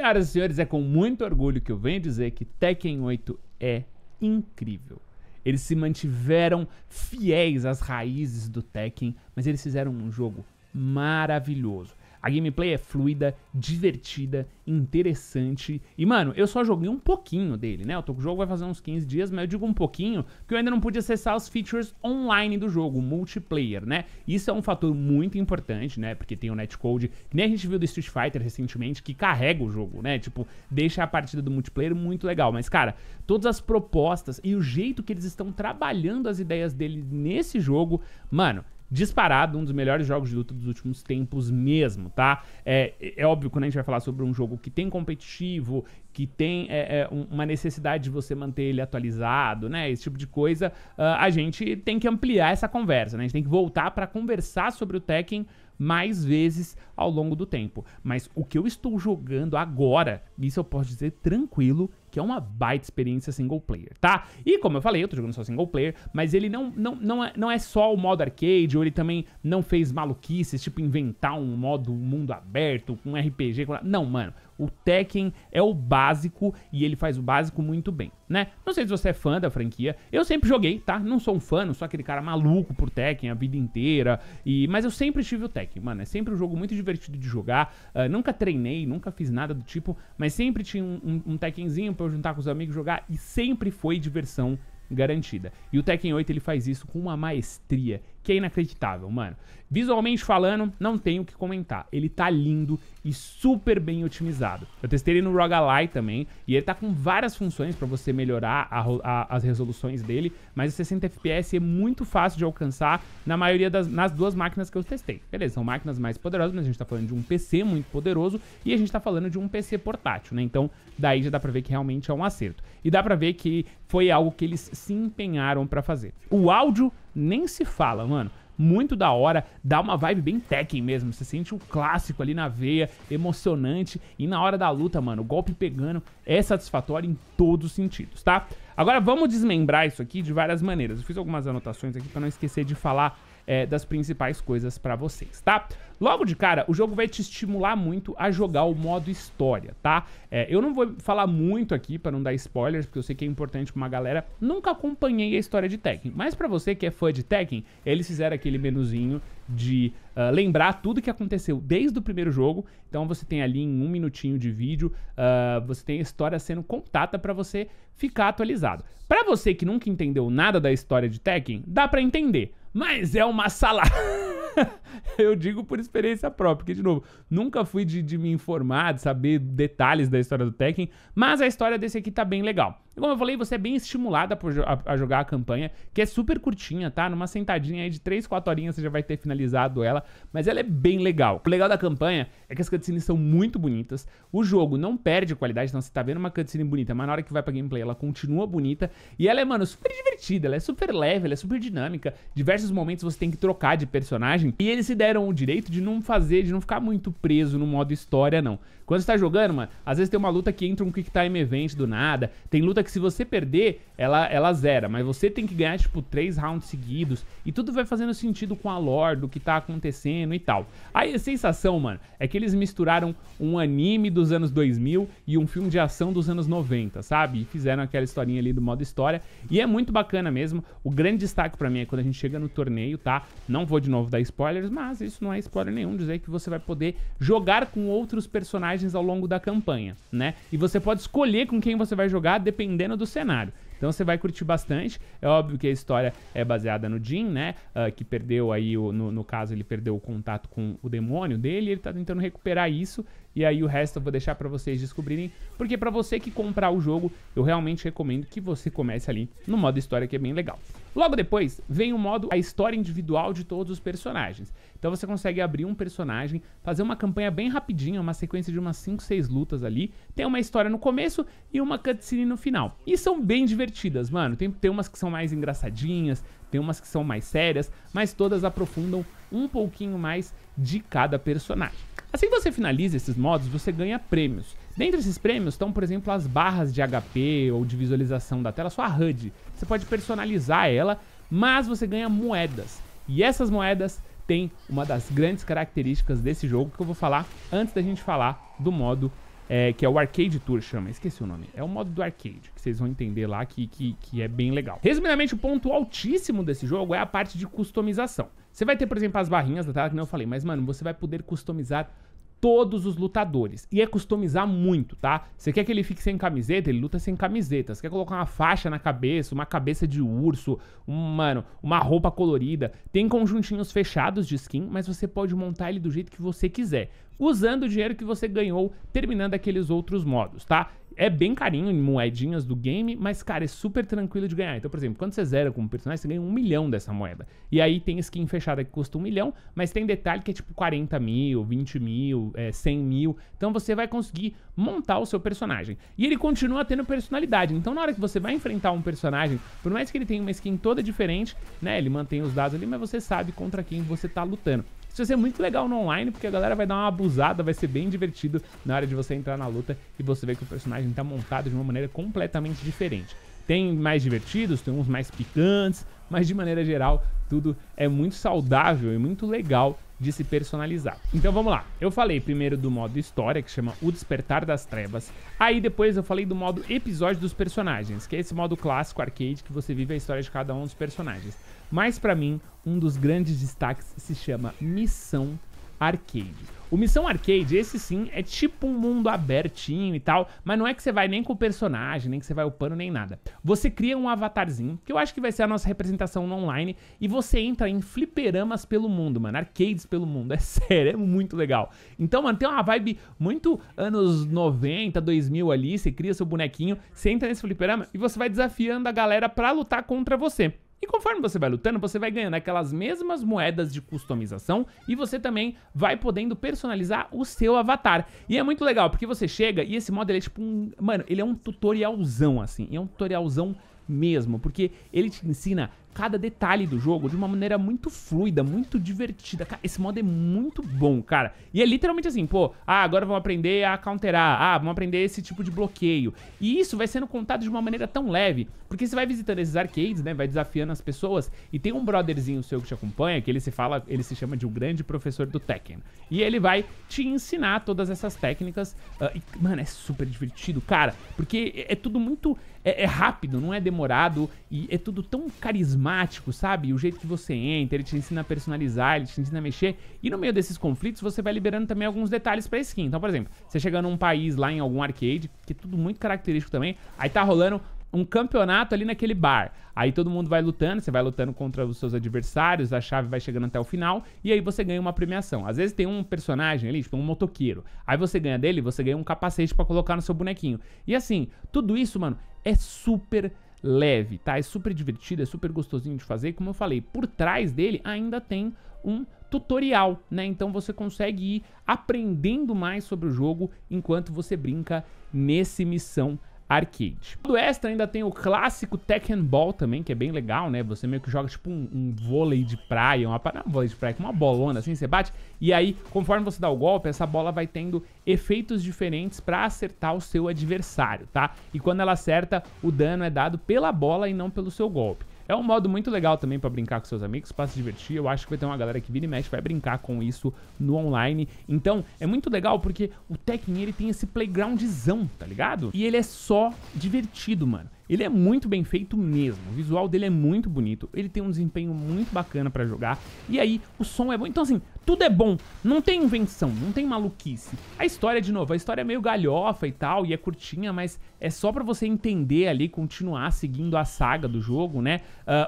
Senhoras e senhores, é com muito orgulho que eu venho dizer que Tekken 8 é incrível. Eles se mantiveram fiéis às raízes do Tekken, mas eles fizeram um jogo maravilhoso. A gameplay é fluida, divertida, interessante. E, mano, eu só joguei um pouquinho dele, né? Eu tô com o jogo vai fazer uns 15 dias, mas eu digo um pouquinho porque eu ainda não pude acessar os features online do jogo, multiplayer, né? Isso é um fator muito importante, né? Porque tem o netcode, que nem a gente viu do Street Fighter recentemente, que carrega o jogo, né? Tipo, deixa a partida do multiplayer muito legal. Mas, cara, todas as propostas e o jeito que eles estão trabalhando as ideias dele nesse jogo, mano, disparado um dos melhores jogos de luta dos últimos tempos mesmo, tá? É, é óbvio quando a gente vai falar sobre um jogo que tem competitivo, que tem é, é, uma necessidade de você manter ele atualizado, né? Esse tipo de coisa, uh, a gente tem que ampliar essa conversa, né? A gente tem que voltar para conversar sobre o Tekken mais vezes ao longo do tempo. Mas o que eu estou jogando agora, isso eu posso dizer tranquilo, que é uma baita experiência single player, tá? E como eu falei, eu tô jogando só single player, mas ele não, não, não, é, não é só o modo arcade, ou ele também não fez maluquices, tipo inventar um modo mundo aberto, um RPG. Não, mano. O Tekken é o básico e ele faz o básico muito bem, né? Não sei se você é fã da franquia. Eu sempre joguei, tá? Não sou um fã, não sou aquele cara maluco por Tekken a vida inteira. E... Mas eu sempre tive o Tekken, mano. É sempre um jogo muito divertido de jogar. Uh, nunca treinei, nunca fiz nada do tipo, mas sempre tinha um, um, um Tekkenzinho pra juntar com os amigos, jogar e sempre foi diversão garantida. E o Tekken 8 ele faz isso com uma maestria que é inacreditável, mano. Visualmente falando, não tenho o que comentar. Ele tá lindo e super bem otimizado. Eu testei ele no ROG Ally também, e ele tá com várias funções para você melhorar a, a, as resoluções dele, mas o 60 FPS é muito fácil de alcançar na maioria das nas duas máquinas que eu testei. Beleza, são máquinas mais poderosas, mas a gente tá falando de um PC muito poderoso e a gente tá falando de um PC portátil, né? Então, daí já dá pra ver que realmente é um acerto. E dá pra ver que foi algo que eles se empenharam para fazer. O áudio nem se fala, mano. Muito da hora, dá uma vibe bem Tekken mesmo. Você sente um clássico ali na veia, emocionante. E na hora da luta, mano, o golpe pegando é satisfatório em todos os sentidos, tá? Agora vamos desmembrar isso aqui de várias maneiras. Eu fiz algumas anotações aqui pra não esquecer de falar é, das principais coisas para vocês, tá? Logo de cara, o jogo vai te estimular muito a jogar o modo história, tá? É, eu não vou falar muito aqui para não dar spoilers, porque eu sei que é importante pra uma galera. Nunca acompanhei a história de Tekken, mas para você que é fã de Tekken, eles fizeram aquele menuzinho de uh, lembrar tudo que aconteceu desde o primeiro jogo. Então você tem ali em um minutinho de vídeo, uh, você tem a história sendo contada para você ficar atualizado. Para você que nunca entendeu nada da história de Tekken, dá para entender mas é uma salada. Eu digo por experiência própria, porque, de novo, nunca fui de, de me informar, de saber detalhes da história do Tekken, mas a história desse aqui tá bem legal. E como eu falei, você é bem estimulada a, a, jogar a campanha, que é super curtinha, tá? Numa sentadinha aí de 3, 4 horinhas você já vai ter finalizado ela, mas ela é bem legal. O legal da campanha é que as cutscenes são muito bonitas, o jogo não perde qualidade, então você tá vendo uma cutscene bonita, mas na hora que vai pra gameplay ela continua bonita, e ela é, mano, super divertida, ela é super leve, ela é super dinâmica, diversos momentos você tem que trocar de personagem, e ele eles se deram o direito de não fazer, de não ficar muito preso no modo história, não. Quando você tá jogando, mano, às vezes tem uma luta que entra um quick time event do nada. Tem luta que se você perder, ela, ela zera. Mas você tem que ganhar, tipo, três rounds seguidos. E tudo vai fazendo sentido com a lore, do que tá acontecendo e tal. Aí a sensação, mano, é que eles misturaram um anime dos anos 2000 e um filme de ação dos anos 90, sabe? E fizeram aquela historinha ali do modo história. E é muito bacana mesmo. O grande destaque para mim é quando a gente chega no torneio, tá? Não vou de novo dar spoilers, personagens, mas isso não é spoiler nenhum, dizer que você vai poder jogar com outros personagens ao longo da campanha, né? E você pode escolher com quem você vai jogar dependendo do cenário. Então você vai curtir bastante. É óbvio que a história é baseada no Jin, né? Uh, que perdeu aí, o, no, no, caso, ele perdeu o contato com o demônio dele. Ele tá tentando recuperar isso. E aí o resto eu vou deixar para vocês descobrirem. Porque para você que comprar o jogo, eu realmente recomendo que você comece ali no modo história, que é bem legal. Logo depois, vem o modo a história individual de todos os personagens. Então você consegue abrir um personagem, fazer uma campanha bem rapidinha, uma sequência de umas 5, 6 lutas ali. Tem uma história no começo e uma cutscene no final. E são bem divertidas, mano. Tem, tem umas que são mais engraçadinhas, tem umas que são mais sérias, mas todas aprofundam um pouquinho mais de cada personagem. Assim que você finaliza esses modos, você ganha prêmios. Dentre esses prêmios estão, por exemplo, as barras de HP ou de visualização da tela, sua HUD. Você pode personalizar ela, mas você ganha moedas. E essas moedas tem uma das grandes características desse jogo que eu vou falar antes da gente falar do modo é, que é o Arcade Tour, chama, esqueci o nome. É o modo do arcade, que vocês vão entender lá que, que, que é bem legal. Resumidamente, o ponto altíssimo desse jogo é a parte de customização. Você vai ter, por exemplo, as barrinhas da tela, que não eu falei, mas, mano, você vai poder customizar todos os lutadores. E é customizar muito, tá? Você quer que ele fique sem camiseta? Ele luta sem camiseta. Você quer colocar uma faixa na cabeça, uma cabeça de urso, um, mano, uma roupa colorida. Tem conjuntinhos fechados de skin, mas você pode montar ele do jeito que você quiser usando o dinheiro que você ganhou terminando aqueles outros modos, tá? É bem carinho em moedinhas do game, mas, cara, é super tranquilo de ganhar. Então, por exemplo, quando você zera com um personagem, você ganha um milhão dessa moeda. E aí tem skin fechada que custa um milhão, mas tem detalhe que é tipo 40 mil, 20 mil, é, 100 mil. Então você vai conseguir montar o seu personagem. E ele continua tendo personalidade. Então, na hora que você vai enfrentar um personagem, por mais que ele tenha uma skin toda diferente, né? Ele mantém os dados ali, mas você sabe contra quem você tá lutando. Isso vai ser muito legal no online, porque a galera vai dar uma abusada, vai ser bem divertido na hora de você entrar na luta e você ver que o personagem tá montado de uma maneira completamente diferente. Tem mais divertidos, tem uns mais picantes, mas de maneira geral, tudo é muito saudável e muito legal de se personalizar. Então vamos lá. Eu falei primeiro do modo história, que chama O Despertar das Trevas. Aí depois eu falei do modo episódio dos personagens, que é esse modo clássico arcade que você vive a história de cada um dos personagens. Mas para mim, um dos grandes destaques se chama Missão Arcade. O Missão Arcade, esse sim, é tipo um mundo abertinho e tal, mas não é que você vai nem com o personagem, nem que você vai upando, nem nada. Você cria um avatarzinho, que eu acho que vai ser a nossa representação no online, e você entra em fliperamas pelo mundo, mano, arcades pelo mundo, é sério, é muito legal. Então, mano, tem uma vibe muito anos 90, 2000 ali, você cria seu bonequinho, você entra nesse fliperama e você vai desafiando a galera pra lutar contra você. E conforme você vai lutando, você vai ganhando aquelas mesmas moedas de customização e você também vai podendo personalizar o seu avatar. E é muito legal, porque você chega e esse modo ele é tipo um... Mano, ele é um tutorialzão, assim. É um tutorialzão mesmo, porque ele te ensina cada detalhe do jogo de uma maneira muito fluida, muito divertida. Cara, esse modo é muito bom, cara. E é literalmente assim, pô, ah, agora vamos aprender a counterar, ah, vamos aprender esse tipo de bloqueio. E isso vai sendo contado de uma maneira tão leve, porque você vai visitando esses arcades, né, vai desafiando as pessoas, e tem um brotherzinho seu que te acompanha, que ele se fala, ele se chama de um grande professor do Tekken. E ele vai te ensinar todas essas técnicas. Uh, e, mano, é super divertido, cara, porque é, é tudo muito... É, é rápido, não é demorado, e é tudo tão carismático carismático, sabe? O jeito que você entra, ele te ensina a personalizar, ele te ensina a mexer. E no meio desses conflitos, você vai liberando também alguns detalhes pra skin. Então, por exemplo, você chegando num país lá em algum arcade, que é tudo muito característico também, aí tá rolando um campeonato ali naquele bar. Aí todo mundo vai lutando, você vai lutando contra os seus adversários, a chave vai chegando até o final, e aí você ganha uma premiação. Às vezes tem um personagem ali, tipo um motoqueiro. Aí você ganha dele, você ganha um capacete para colocar no seu bonequinho. E assim, tudo isso, mano, é super leve, tá? É super divertido, é super gostosinho de fazer. Como eu falei, por trás dele ainda tem um tutorial, né? Então você consegue ir aprendendo mais sobre o jogo enquanto você brinca nesse missão arcade. Do extra ainda tem o clássico Tekken Ball também, que é bem legal, né? Você meio que joga tipo um, um vôlei de praia, uma não, é vôlei de praia, com é uma bolona assim, você bate e aí, conforme você dá o golpe, essa bola vai tendo efeitos diferentes para acertar o seu adversário, tá? E quando ela acerta, o dano é dado pela bola e não pelo seu golpe. É um modo muito legal também para brincar com seus amigos, para se divertir. Eu acho que vai ter uma galera que vira e mexe, vai brincar com isso no online. Então, é muito legal porque o Tekken, ele tem esse playgroundzão, tá ligado? E ele é só divertido, mano. Ele é muito bem feito mesmo. O visual dele é muito bonito. Ele tem um desempenho muito bacana pra jogar. E aí, o som é bom. Então, assim, tudo é bom. Não tem invenção, não tem maluquice. A história, de novo, a história é meio galhofa e tal, e é curtinha, mas é só pra você entender ali, continuar seguindo a saga do jogo, né?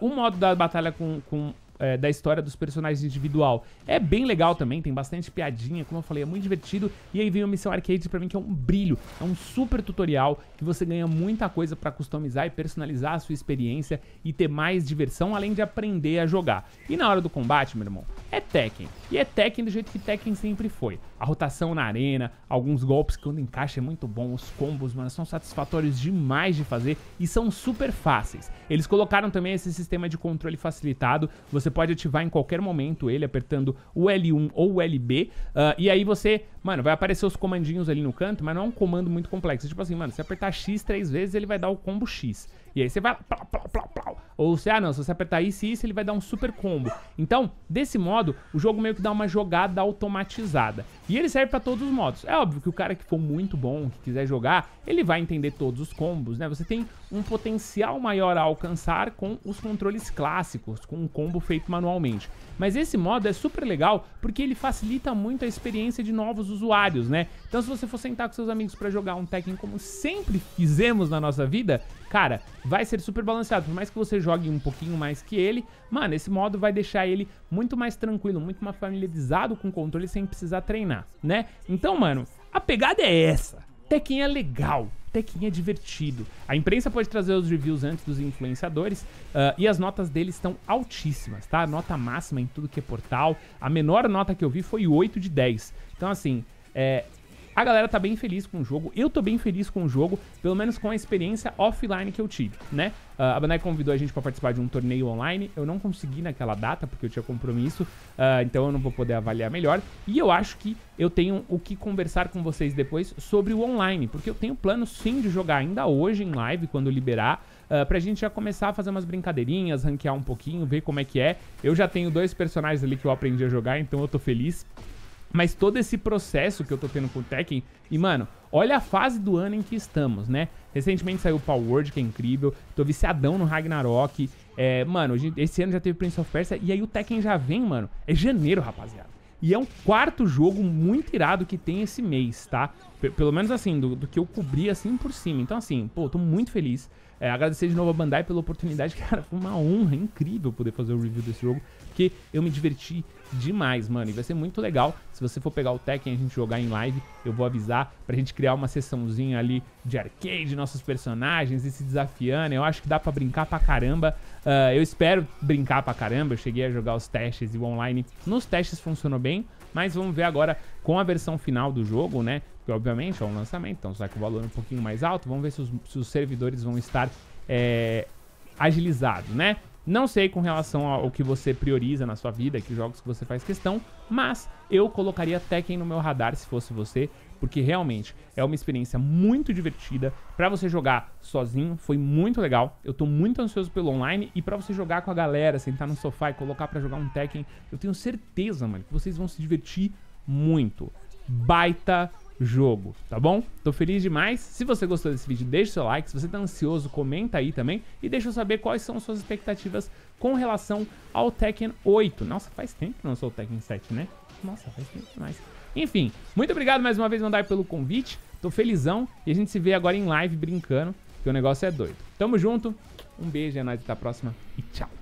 Uh, o modo da batalha com, com é, da história dos personagens individual. É bem legal também, tem bastante piadinha, como eu falei, é muito divertido. E aí vem a Missão Arcade pra mim que é um brilho, é um super tutorial que você ganha muita coisa pra customizar e personalizar a sua experiência e ter mais diversão, além de aprender a jogar. E na hora do combate, meu irmão, é Tekken. E é Tekken do jeito que Tekken sempre foi a rotação na arena, alguns golpes que quando encaixa é muito bom, os combos, mano, são satisfatórios demais de fazer e são super fáceis. Eles colocaram também esse sistema de controle facilitado, você pode ativar em qualquer momento ele apertando o L1 ou o LB, uh, ah, e aí você, mano, vai aparecer os comandinhos ali no canto, mas não é um comando muito complexo, tipo assim, mano, se apertar X três vezes ele vai dar o combo X. E aí você vai lá, plau, plau, plau, plau. Ou você, ah não, se você apertar isso e isso, ele vai dar um super combo. Então, desse modo, o jogo meio que dá uma jogada automatizada. E ele serve para todos os modos. É óbvio que o cara que for muito bom, que quiser jogar, ele vai entender todos os combos, né? Você tem um potencial maior a alcançar com os controles clássicos, com um combo feito manualmente. Mas esse modo é super legal porque ele facilita muito a experiência de novos usuários, né? Então se você for sentar com seus amigos para jogar um Tekken como sempre fizemos na nossa vida, cara, vai ser super balanceado. Por mais que você jogue um pouquinho mais que ele, mano, esse modo vai deixar ele muito mais tranquilo, muito mais familiarizado com o controle sem precisar treinar, né? Então, mano, a pegada é essa. Tekken é legal, Tekken é divertido. A imprensa pode trazer os reviews antes dos influenciadores uh, e as notas deles estão altíssimas, tá? Nota máxima em tudo que é portal. A menor nota que eu vi foi 8 de 10. Então, assim, é, a galera tá bem feliz com o jogo, eu tô bem feliz com o jogo, pelo menos com a experiência offline que eu tive, né? Uh, a Bandai convidou a gente para participar de um torneio online, eu não consegui naquela data porque eu tinha compromisso, uh, então eu não vou poder avaliar melhor. E eu acho que eu tenho o que conversar com vocês depois sobre o online, porque eu tenho plano sim de jogar ainda hoje em live, quando liberar, uh, pra gente já começar a fazer umas brincadeirinhas, ranquear um pouquinho, ver como é que é. Eu já tenho dois personagens ali que eu aprendi a jogar, então eu tô feliz. Mas todo esse processo que eu tô tendo com o Tekken. E, mano, olha a fase do ano em que estamos, né? Recentemente saiu o Power World, que é incrível. Tô viciadão no Ragnarok. É, mano, esse ano já teve Prince of Persia. E aí o Tekken já vem, mano. É janeiro, rapaziada. E é um quarto jogo muito irado que tem esse mês, tá? P pelo menos assim, do, do, que eu cobri assim por cima. Então, assim, pô, tô muito feliz. É, agradecer de novo a Bandai pela oportunidade, cara, foi uma honra incrível poder fazer o review desse jogo, porque eu me diverti demais, mano. E vai ser muito legal. Se você for pegar o Tekken e a gente jogar em live, eu vou avisar pra gente criar uma sessãozinha ali de arcade, nossos personagens e se desafiando. Eu acho que dá pra brincar pra caramba. Uh, eu espero brincar pra caramba. Eu cheguei a jogar os testes e o online. Nos testes funcionou bem, mas vamos ver agora com a versão final do jogo, né? Porque, obviamente, é um lançamento, então será que o valor é um pouquinho mais alto? Vamos ver se os, se os servidores vão estar... É, agilizados, né? Não sei com relação ao que você prioriza na sua vida, que jogos que você faz questão, mas eu colocaria Tekken no meu radar se fosse você, porque realmente é uma experiência muito divertida para você jogar sozinho, foi muito legal. Eu tô muito ansioso pelo online e para você jogar com a galera, sentar no sofá e colocar para jogar um Tekken, eu tenho certeza, mano, que vocês vão se divertir muito. Baita jogo, tá bom? Tô feliz demais. Se você gostou desse vídeo, deixa o seu like. Se você tá ansioso, comenta aí também e deixa eu saber quais são suas expectativas com relação ao Tekken 8. Nossa, faz tempo que não sou o Tekken 7, né? Nossa, faz tempo demais. Enfim, muito obrigado mais uma vez, Mandai, pelo convite. Tô felizão e a gente se vê agora em live brincando, que o negócio é doido. Tamo junto, um beijo, é nóis, até a próxima e tchau.